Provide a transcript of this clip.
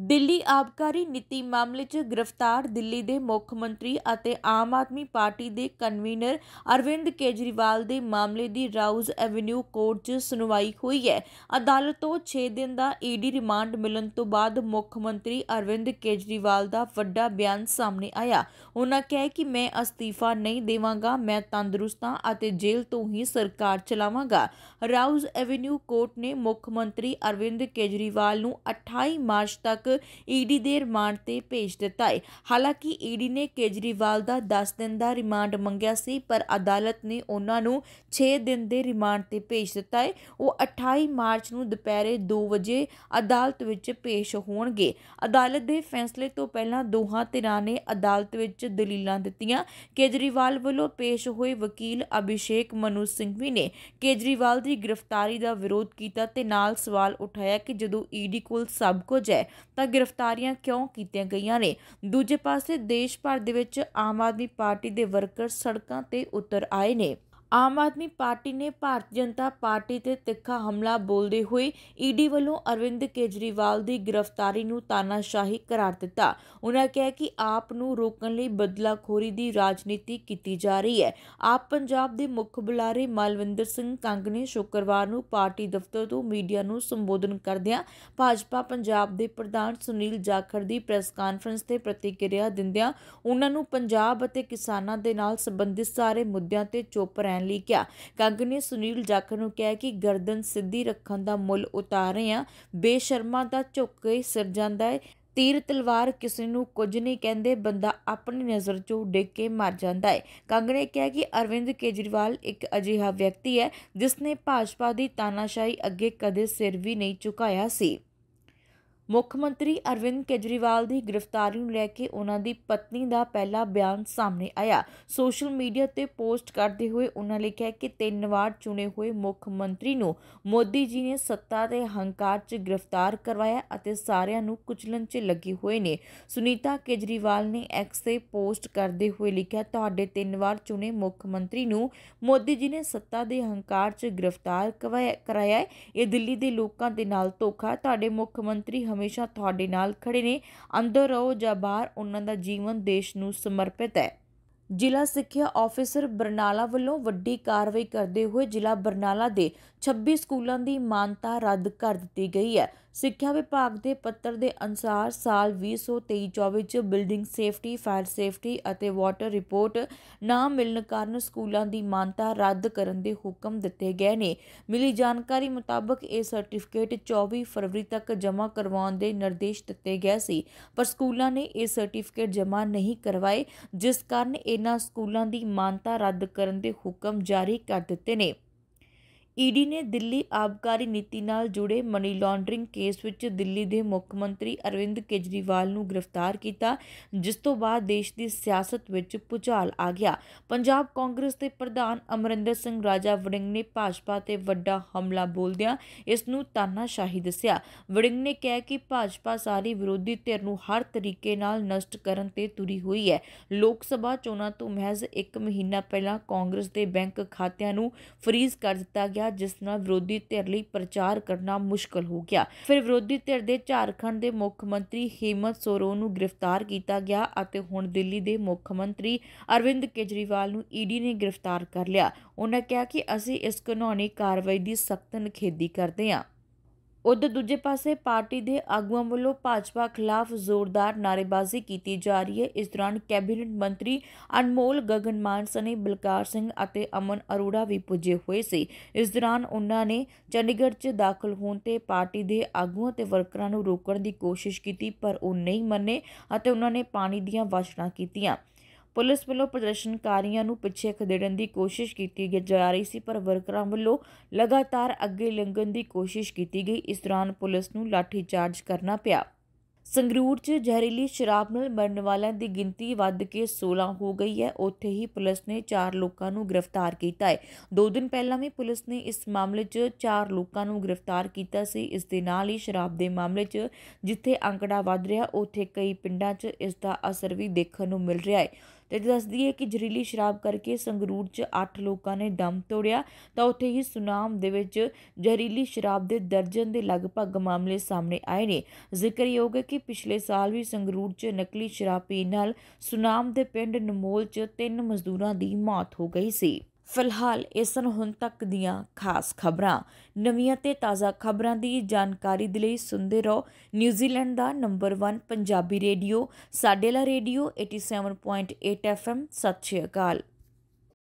ਦਿੱਲੀ ਆਬਕਾਰੀ ਨੀਤੀ ਮਾਮਲੇ 'ਚ ਗ੍ਰਿਫਤਾਰ ਦਿੱਲੀ ਦੇ ਮੁੱਖ ਮੰਤਰੀ ਅਤੇ ਆਮ ਆਦਮੀ ਪਾਰਟੀ ਦੇ ਕਨਵੀਨਰ ਅਰਵਿੰਦ ਕੇਜਰੀਵਾਲ ਦੇ ਮਾਮਲੇ ਦੀ ਰਾਉਜ਼ ਐਵੇਨਿਊ ਕੋਰਟ 'ਚ ਸੁਣਵਾਈ ਹੋਈ ਹੈ ਅਦਾਲਤ ਤੋਂ 6 ਦਿਨ ਦਾ ਈਡੀ ਰਿਮਾਂਡ ਮਿਲਣ ਤੋਂ ਬਾਅਦ ਮੁੱਖ ਮੰਤਰੀ ਅਰਵਿੰਦ ਕੇਜਰੀਵਾਲ ਦਾ ਵੱਡਾ ਬਿਆਨ ਸਾਹਮਣੇ ਆਇਆ ਉਹਨਾਂ ਕਹੇ ਕਿ ਮੈਂ ਅਸਤੀਫਾ ਨਹੀਂ ਦੇਵਾਂਗਾ ਮੈਂ ਤੰਦਰੁਸਤਾਂ ਅਤੇ ਜੇਲ੍ਹ ਤੋਂ ਹੀ ਸਰਕਾਰ ਚਲਾਵਾਂਗਾ ਰਾਉਜ਼ ਐਵੇਨਿਊ ਕੋਰਟ ਨੇ ਮੁੱਖ ਮੰਤਰੀ ਅਰਵਿੰਦ ਕੇਜਰੀਵਾਲ ਨੂੰ 28 ਮਾਰਚ ਤੱਕ ਤੱਕ ਈਡੀ ਦੇ ਰਿਮਾਂਡ ਤੇ ਭੇਜ ਦਿੱਤਾ ਹੈ ਹਾਲਾਂਕਿ ਈਡੀ ਨੇ ਕੇਜਰੀਵਾਲ ਦਾ 10 ਦਿਨ ਦਾ ਰਿਮਾਂਡ ਮੰਗਿਆ ਸੀ ਪਰ ਅਦਾਲਤ ਨੇ ਉਹਨਾਂ ਨੂੰ 6 ਦਿਨ ਦੇ ਰਿਮਾਂਡ ਤੇ ਭੇਜ ਦਿੱਤਾ ਹੈ ਉਹ 28 ਮਾਰਚ ਨੂੰ ਦੁਪਹਿਰੇ 2 ਵਜੇ ਅਦਾਲਤ ਵਿੱਚ ਪੇਸ਼ ਹੋਣਗੇ ਅਦਾਲਤ ਦੇ ਫੈਸਲੇ ਤੋਂ ਪਹਿਲਾਂ ਦੋਹਾਂ ਧਿਰਾਂ ਨੇ ਅਦਾਲਤ ਵਿੱਚ ਦਲੀਲਾਂ ਦਿੱਤੀਆਂ ਕੇਜਰੀਵਾਲ ਵੱਲੋਂ ਪੇਸ਼ ਹੋਏ ਵਕੀਲ ਅਭਿਸ਼ੇਕ ਮਨੂ ਵੀ ਨੇ ਕੇਜਰੀਵਾਲ ਦੀ ਗ੍ਰਿਫਤਾਰੀ ਦਾ ਵਿਰੋਧ ਕੀਤਾ ਤੇ ਨਾਲ ਸਵਾਲ ਉਠਾਇਆ ਕਿ ਜਦੋਂ ਈਡੀ ਕੋਲ ਸਭ ਕੁਝ ਹੈ ਤਾਂ ਗ੍ਰਿਫਤਾਰੀਆਂ ਕਿਉਂ ਕੀਤੀਆਂ ਗਈਆਂ ਨੇ ਦੂਜੇ ਪਾਸੇ ਦੇਸ਼ ਭਰ ਦੇ ਵਿੱਚ ਆਮ ਆਦਮੀ ਪਾਰਟੀ ਦੇ ਵਰਕਰ ਸੜਕਾਂ ਤੇ ਉਤਰ ਆਏ ਨੇ ਆਮ ਆਦਮੀ ਪਾਰਟੀ ਨੇ ਭਾਰਤ ਜਨਤਾ ਪਾਰਟੀ ਤੇ ਤਿੱਖਾ ਹਮਲਾ ਬੋਲਦੇ ਹੋਏ ਈਡੀ ਵੱਲੋਂ ਅਰਵਿੰਦ ਕੇਜਰੀਵਾਲ ਦੀ ਗ੍ਰਿਫਤਾਰੀ ਨੂੰ ਤਾਨਾਸ਼ਾਹੀ ਕਰਾਰ ਦਿੱਤਾ ਉਹਨਾਂ ਕਿਹਾ ਕਿ ਆਪ ਨੂੰ ਰੋਕਣ ਲਈ ਬਦਲਾਖੋਰੀ ਦੀ ਰਾਜਨੀਤੀ ਕੀਤੀ ਜਾ ਰਹੀ ਹੈ ਆਪ ਪੰਜਾਬ ਦੇ ਮੁੱਖ ਬੁਲਾਰੇ ਮਲਵਿੰਦਰ ਸਿੰਘ ਕੰਗ ਨੇ ਸ਼ੁੱਕਰਵਾਰ ਨੂੰ ਪਾਰਟੀ ਦਫ਼ਤਰ ਤੋਂ ਮੀਡੀਆ ਨੂੰ ਸੰਬੋਧਨ ਕਰਦਿਆਂ ਭਾਜਪਾ ਪੰਜਾਬ ਦੇ ਪ੍ਰਧਾਨ ਸੁਨੀਲ ਜਾਖੜ ਦੀ ਪ੍ਰੈਸ ਕਾਨਫਰੰਸ ਤੇ ਪ੍ਰਤੀਕਿਰਿਆ ਦਿੰਦਿਆਂ ਉਹਨਾਂ ਨੂੰ ਪੰਜਾਬ ਅਤੇ ਕਿਸਾਨਾਂ ਦੇ ਨਾਲ ਸੰਬੰਧਿਤ ਸਾਰੇ ਮੁੱਦਿਆਂ ਤੇ ਚੁੱਪ ਰਹਿਣ ਕਰਨ ਲਈ ਕਿਹਾ ਕੰਗ ਨੇ ਸੁਨੀਲ ਜਾਖੜ ਨੂੰ ਕਿਹਾ ਕਿ ਗਰਦਨ ਸਿੱਧੀ ਰੱਖਣ ਦਾ ਮੁੱਲ ਉਤਾਰ ਰਹੇ ਆ ਬੇਸ਼ਰਮਾ ਦਾ ਝੁੱਕ ਕੇ ਸਿਰ ਜਾਂਦਾ ਹੈ ਤੀਰ ਤਲਵਾਰ ਕਿਸੇ ਨੂੰ ਕੁਝ ਨਹੀਂ ਕਹਿੰਦੇ ਬੰਦਾ ਆਪਣੀ ਨਜ਼ਰ ਚੋਂ ਡੇਕ ਕੇ ਮਰ ਜਾਂਦਾ ਹੈ ਕਾਂਗਰਸ ਨੇ ਕਿਹਾ ਕਿ ਅਰਵਿੰਦ ਕੇਜਰੀਵਾਲ ਇੱਕ ਅਜਿਹਾ ਵਿਅਕਤੀ ਹੈ ਜਿਸ ਨੇ ਭਾਜਪਾ ਦੀ ਤਾਨਾਸ਼ਾਹੀ ਅੱਗੇ ਕਦੇ ਸਿਰ ਵੀ ਨਹੀਂ ਝੁਕਾਇਆ ਸੀ ਮੁੱਖ ਮੰਤਰੀ ਅਰਵਿੰਦ ਕੇਜਰੀਵਾਲ ਦੀ ਗ੍ਰਿਫਤਾਰੀ ਨੂੰ ਲੈ ਕੇ ਉਹਨਾਂ ਦੀ ਪਤਨੀ ਦਾ ਪਹਿਲਾ ਬਿਆਨ ਸਾਹਮਣੇ ਆਇਆ ਸੋਸ਼ਲ ਮੀਡੀਆ ਤੇ ਪੋਸਟ ਕਰਦੇ ਹੋਏ ਉਹਨਾਂ ਲਿਖਿਆ ਕਿ ਤਿੰਨ ਵਾਰ ਚੁਣੇ ਹੋਏ ਮੁੱਖ ਮੰਤਰੀ ਨੂੰ ਮੋਦੀ ਜੀ ਨੇ ਸੱਤਾ ਤੇ ਹੰਕਾਰ 'ਚ ਗ੍ਰਿਫਤਾਰ ਕਰਵਾਇਆ ਅਤੇ ਸਾਰਿਆਂ ਨੂੰ ਕੁਚਲਣ 'ਚ ਲੱਗੇ ਹੋਏ ਨੇ ਸੁਨੀਤਾ ਕੇਜਰੀਵਾਲ ਨੇ ਐਕਸ ਤੇ ਪੋਸਟ ਕਰਦੇ ਹੋਏ ਲਿਖਿਆ ਤੁਹਾਡੇ ਤਿੰਨ ਵਾਰ ਚੁਣੇ ਮੁੱਖ ਮੰਤਰੀ ਨੂੰ ਮੋਦੀ ਜੀ ਨੇ ਸੱਤਾ ਦੇ ਹੰਕਾਰ 'ਚ ਗ੍ਰਿਫਤਾਰ ਕਰਵਾਇਆ ਇਹ ਦਿੱਲੀ ਦੇ ਲੋਕਾਂ ਦੇ ਨਾਲ ਧੋਖਾ ਤੁਹਾਡੇ ਮੁੱਖ ਮੰਤਰੀ ਹਮੇਸ਼ਾ ਤੁਹਾਡੇ ਨਾਲ ਖੜੇ ਨੇ ਅੰਦਰ ਰਹੋ ਜਾਂ ਬਾਹਰ ਉਹਨਾਂ ਦਾ ਜੀਵਨ ਦੇਸ਼ ਨੂੰ ਸਮਰਪਿਤ ਹੈ ਜ਼ਿਲ੍ਹਾ ਸਿੱਖਿਆ ਅਫਸਰ ਬਰਨਾਲਾ ਵੱਲੋਂ ਵੱਡੀ ਕਾਰਵਾਈ ਕਰਦੇ ਹੋਏ ਜ਼ਿਲ੍ਹਾ ਬਰਨਾਲਾ ਦੇ 26 ਸਕੂਲਾਂ ਦੀ ਮਾਨਤਾ ਰੱਦ ਕਰ ਦਿੱਤੀ ਗਈ ਹੈ ਸਿੱਖਿਆ ਵਿਭਾਗ ਦੇ ਪੱਤਰ ਦੇ ਅਨੁਸਾਰ ਸਾਲ 2023-24 ਚ ਬਿਲਡਿੰਗ ਸੇਫਟੀ ਫਾਇਰ ਸੇਫਟੀ ਅਤੇ ਵਾਟਰ ਰਿਪੋਰਟ ਨਾ ਮਿਲਣ ਕਾਰਨ ਸਕੂਲਾਂ ਦੀ ਮਾਨਤਾ ਰੱਦ ਕਰਨ ਦੇ ਹੁਕਮ ਦਿੱਤੇ ਗਏ ਨੇ ਮਿਲੀ ਜਾਣਕਾਰੀ ਮੁਤਾਬਕ ਇਹ ਸਰਟੀਫਿਕੇਟ 24 ਫਰਵਰੀ ਤੱਕ ਜਮ੍ਹਾਂ ਕਰਵਾਉਣ ਦੇ ਨਿਰਦੇਸ਼ ਦਿੱਤੇ ਗਏ ਸੀ ਪਰ ਸਕੂਲਾਂ ਨੇ ਇਹ ਸਰਟੀਫਿਕੇਟ ਜਮ੍ਹਾਂ ਨਹੀਂ ਕਰਵਾਏ ਜਿਸ ਕਾਰਨ ਇਹਨਾਂ ਸਕੂਲਾਂ ਦੀ ਮਾਨਤਾ ਰੱਦ ਕਰਨ ਦੇ ਹੁਕਮ ਜਾਰੀ ਕਰ ਦਿੱਤੇ ਨੇ ਈਡੀ ਨੇ ਦਿੱਲੀ ਆਬਕਾਰੀ ਨੀਤੀ ਨਾਲ ਜੁੜੇ ਮਨੀ ਲਾਂਡਰਿੰਗ ਕੇਸ ਵਿੱਚ ਦਿੱਲੀ ਦੇ ਮੁੱਖ ਮੰਤਰੀ ਅਰਵਿੰਦ ਕੇਜਰੀਵਾਲ ਨੂੰ ਗ੍ਰਿਫਤਾਰ ਕੀਤਾ ਜਿਸ ਤੋਂ ਬਾਅਦ ਦੇਸ਼ ਦੀ ਸਿਆਸਤ ਵਿੱਚ ਪੁਚਾਲ ਆ ਗਿਆ ਪੰਜਾਬ ਕਾਂਗਰਸ ਦੇ ਪ੍ਰਧਾਨ ਅਮਰਿੰਦਰ ਸਿੰਘ ਰਾਜਾ ਵੜਿੰਗ ਨੇ ਭਾਜਪਾ ਤੇ ਵੱਡਾ ਹਮਲਾ ਬੋਲਦਿਆਂ ਇਸ ਨੂੰ ਤਾਨਾਸ਼ਾਹੀ ਦੱਸਿਆ ਵੜਿੰਗ ਨੇ ਕਿਹਾ ਕਿ ਭਾਜਪਾ ਸਾਰੀ ਵਿਰੋਧੀ ਧਿਰ ਨੂੰ ਹਰ ਤਰੀਕੇ ਨਾਲ ਨਸ਼ਟ ਕਰਨ ਤੇ ਤੁਰੀ ਹੋਈ ਹੈ ਲੋਕ ਸਭਾ ਚੋਣਾਂ ਤੋਂ ਮਹਿਜ਼ 1 ਮਹੀਨਾ ਪਹਿਲਾਂ ਕਾਂਗਰਸ ਦੇ ਬੈਂਕ ਖਾਤਿਆਂ ਨੂੰ ਫ੍ਰੀਜ਼ ਕਰ ਦਿੱਤਾ ਗਿਆ ਗਿਆ ਜਿਸ ਨਾਲ ਵਿਰੋਧੀ ਧਿਰ ਲਈ ਪ੍ਰਚਾਰ ਕਰਨਾ ਮੁਸ਼ਕਲ ਹੋ ਗਿਆ ਫਿਰ ਵਿਰੋਧੀ ਧਿਰ ਦੇ ਝਾਰਖੰਡ ਦੇ ਮੁੱਖ ਮੰਤਰੀ ਹਿਮਤ ਸੋਰੋਨ ਨੂੰ ਗ੍ਰਿਫਤਾਰ ਕੀਤਾ ਗਿਆ ਅਤੇ ਹੁਣ ਦਿੱਲੀ ਦੇ ਮੁੱਖ ਮੰਤਰੀ ਅਰਵਿੰਦ ਕੇਜਰੀਵਾਲ ਨੂੰ ਈਡੀ ਨੇ ਗ੍ਰਿਫਤਾਰ ਕਰ ਲਿਆ ਉਹਨਾਂ ਕਿਹਾ ਕਿ ਅਸੀਂ ਇਸ ਕਾਨੂੰਨੀ ਕਾਰਵਾਈ ਦੀ ਸਖਤ ਨਿਖੇਧੀ ਕਰਦੇ ਹਾਂ ਉਧਰ ਦੂਜੇ ਪਾਸੇ ਪਾਰਟੀ ਦੇ ਆਗੂਆਂ ਵੱਲੋਂ ਭਾਜਪਾ ਖਿਲਾਫ ਜ਼ੋਰਦਾਰ ਨਾਰੇਬਾਜ਼ੀ ਕੀਤੀ ਜਾ ਰਹੀ ਹੈ ਇਸ ਦੌਰਾਨ ਕੈਬਨਿਟ ਮੰਤਰੀ ਅਨਮੋਲ ਗਗਨਮਾਨ ਸਨੇ ਬਲਕਾਰ ਸਿੰਘ ਅਤੇ ਅਮਨ ਅਰੋੜਾ ਵੀ ਪੁੱਜੇ ਹੋਏ ਸੀ ਇਸ ਦੌਰਾਨ ਉਹਨਾਂ ਨੇ ਚੰਡੀਗੜ੍ਹ 'ਚ ਦਾਖਲ ਹੋਣ ਤੇ ਪਾਰਟੀ ਦੇ ਆਗੂਆਂ ਤੇ ਵਰਕਰਾਂ ਨੂੰ ਰੋਕਣ ਦੀ ਕੋਸ਼ਿਸ਼ ਕੀਤੀ ਪਰ ਉਹ ਨਹੀਂ ਮੰਨੇ ਅਤੇ ਉਹਨਾਂ ਨੇ ਪਾਣੀ ਦੀਆਂ ਵਾਸ਼ਣਾ ਕੀਤੀਆਂ ਪੁਲਿਸ ਵੱਲੋਂ ਪ੍ਰਦਰਸ਼ਨਕਾਰੀਆਂ ਨੂੰ ਪਿੱਛੇ ਖਦੇੜਨ ਦੀ ਕੋਸ਼ਿਸ਼ ਕੀਤੀ ਜਾ ਰਹੀ ਸੀ ਪਰ ਵਰਕਰਾਂ ਵੱਲੋਂ ਲਗਾਤਾਰ ਅੱਗੇ ਲੰਘਣ ਦੀ ਕੋਸ਼ਿਸ਼ ਕੀਤੀ ਗਈ ਇਸ ਦੌਰਾਨ ਪੁਲਿਸ ਨੂੰ ਲਾਠੀ ਚਾਰਜ ਕਰਨਾ ਪਿਆ ਸੰਗਰੂਰ 'ਚ ਜ਼ਹਿਰੀਲੀ ਸ਼ਰਾਬ ਨਾਲ ਮਰਨ ਵਾਲਿਆਂ ਦੀ ਗਿਣਤੀ ਵੱਧ ਕੇ 16 ਹੋ ਗਈ ਹੈ ਉੱਥੇ ਹੀ ਪੁਲਿਸ ਨੇ 4 ਲੋਕਾਂ ਨੂੰ ਗ੍ਰਿਫਤਾਰ ਕੀਤਾ ਹੈ 2 ਦਿਨ ਪਹਿਲਾਂ ਵੀ ਪੁਲਿਸ ਨੇ ਇਸ ਮਾਮਲੇ 'ਚ 4 ਲੋਕਾਂ ਨੂੰ ਗ੍ਰਿਫਤਾਰ ਕੀਤਾ ਸੀ ਇਸ ਦੇ ਨਾਲ ਹੀ ਸ਼ਰਾਬ ਦੇ ਮਾਮਲੇ 'ਚ ਜਿੱਥੇ ਅੰਕੜਾ ਵੱਧ ਰਿਹਾ ਉੱਥੇ ਕਈ ਪਿੰਡਾਂ 'ਚ ਇਸ ਦਾ ਅਸਰ ਵੀ ਦੇਖਣ ਨੂੰ ਮਿਲ ਰਿਹਾ ਹੈ ਤੇ ਦੱਸਦੀ ਹੈ ਕਿ ਜ਼ਹਿਰੀਲੀ ਸ਼ਰਾਬ ਕਰਕੇ ਸੰਗਰੂਰ 'ਚ 8 ਲੋਕਾਂ ਨੇ ਦਮ ਤੋੜਿਆ ਤਾਂ ਉੱਥੇ ਹੀ ਸੁਨਾਮ ਦੇ ਵਿੱਚ ਜ਼ਹਿਰੀਲੀ ਸ਼ਰਾਬ ਦੇ ਦਰਜਨ ਦੇ ਲਗਭਗ ਮਾਮਲੇ ਸਾਹਮਣੇ ਆਏ ਨੇ ਜ਼ਿਕਰਯੋਗ ਹੈ ਕਿ ਪਿਛਲੇ ਸਾਲ ਵੀ ਸੰਗਰੂਰ 'ਚ ਨਕਲੀ ਸ਼ਰਾਬ ਪੀਣ ਨਾਲ ਸੁਨਾਮ ਦੇ ਪਿੰਡ ਨਮੋਲ 'ਚ ਤਿੰਨ ਮਜ਼ਦੂਰਾਂ ਦੀ ਮੌਤ ਹੋ ਗਈ ਸੀ ਫਿਲਹਾਲ ਇਸ ਨੂੰ ਹੁਣ ਤੱਕ ਦੀਆਂ ਖਾਸ ਖਬਰਾਂ ਨਵੀਆਂ ਤੇ ਤਾਜ਼ਾ ਖਬਰਾਂ ਦੀ ਜਾਣਕਾਰੀ ਦੇ ਲਈ ਸੁਣਦੇ ਰਹੋ ਨਿਊਜ਼ੀਲੈਂਡ ਦਾ ਨੰਬਰ 1 ਪੰਜਾਬੀ ਰੇਡੀਓ ਸਾਡੇਲਾ ਰੇਡੀਓ 87.8 FM ਸਤਿ ਸ਼੍ਰੀ ਅਕਾਲ